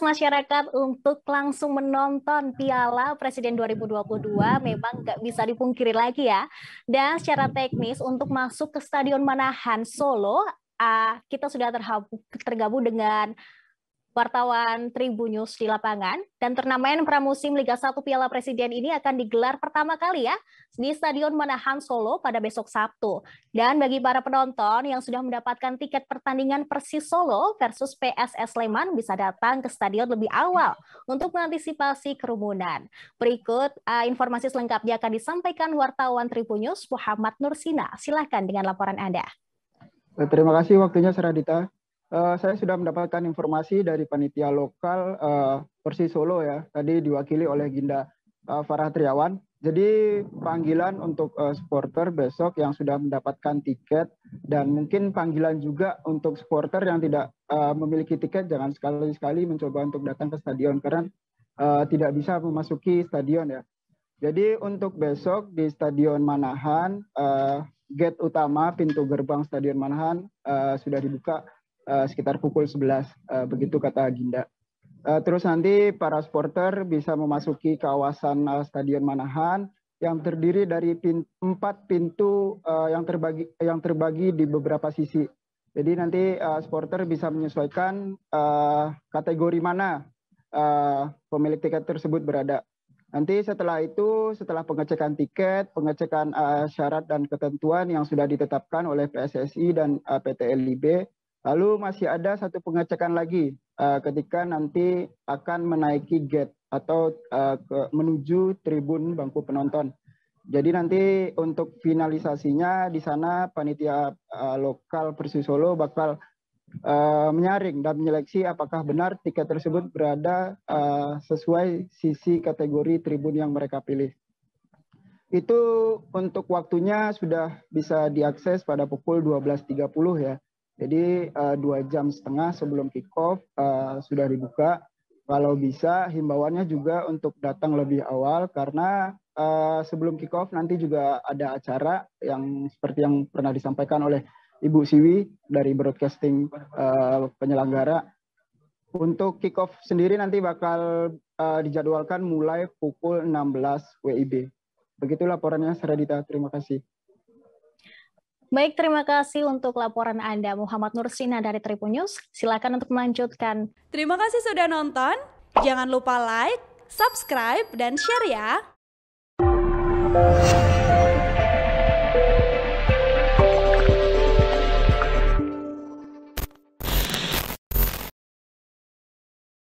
masyarakat untuk langsung menonton Piala Presiden 2022 memang nggak bisa dipungkiri lagi ya. Dan secara teknis untuk masuk ke Stadion Manahan Solo, ah, kita sudah tergabung dengan wartawan Tribun News di lapangan. Dan turnamen pramusim Liga 1 Piala Presiden ini akan digelar pertama kali ya di Stadion Manahan Solo pada besok Sabtu. Dan bagi para penonton yang sudah mendapatkan tiket pertandingan Persis Solo versus PSS Sleman bisa datang ke stadion lebih awal untuk mengantisipasi kerumunan. Berikut uh, informasi selengkapnya akan disampaikan wartawan Tribun News Muhammad Nursina. Silahkan dengan laporan Anda. Eh, terima kasih waktunya Saradita. Eh, saya sudah mendapatkan informasi dari panitia lokal uh, Persis Solo ya, tadi diwakili oleh Ginda uh, Farah Triawan. Jadi panggilan untuk uh, supporter besok yang sudah mendapatkan tiket dan mungkin panggilan juga untuk supporter yang tidak uh, memiliki tiket jangan sekali-sekali mencoba untuk datang ke stadion karena uh, tidak bisa memasuki stadion ya. Jadi untuk besok di Stadion Manahan uh, gate utama pintu gerbang Stadion Manahan uh, sudah dibuka Eh, sekitar pukul 11 uh, eh, begitu kata Ginda. Uh, eh, terus nanti para supporter bisa memasuki kawasan uh, Stadion Manahan yang terdiri dari pin, empat pintu uh, yang terbagi yang terbagi di beberapa sisi. Jadi nanti uh, supporter bisa menyesuaikan uh, kategori mana uh, pemilik tiket tersebut berada. Nanti setelah itu, setelah pengecekan tiket, pengecekan uh, syarat dan ketentuan yang sudah ditetapkan oleh PSSI dan uh, PT LIB, Lalu masih ada satu pengecekan lagi uh, ketika nanti akan menaiki gate atau uh, ke, menuju tribun bangku penonton. Jadi nanti untuk finalisasinya di sana panitia uh, lokal Persis Solo bakal uh, menyaring dan menyeleksi apakah benar tiket tersebut berada uh, sesuai sisi kategori tribun yang mereka pilih. Itu untuk waktunya sudah bisa diakses pada pukul 12.30 ya. Jadi eh, dua jam setengah sebelum kick off eh, sudah dibuka. Kalau bisa himbauannya juga untuk datang lebih awal karena eh, sebelum kick off nanti juga ada acara yang seperti yang pernah disampaikan oleh Ibu Siwi dari broadcasting uh, penyelenggara. Untuk kick off sendiri nanti bakal uh, dijadwalkan mulai pukul 16 WIB. Begitu laporannya Seradita. Terima kasih. Baik, terima kasih untuk laporan Anda Muhammad Nursina dari Tribun News. Silakan untuk melanjutkan. Terima kasih sudah nonton. Jangan lupa like, subscribe, dan share ya.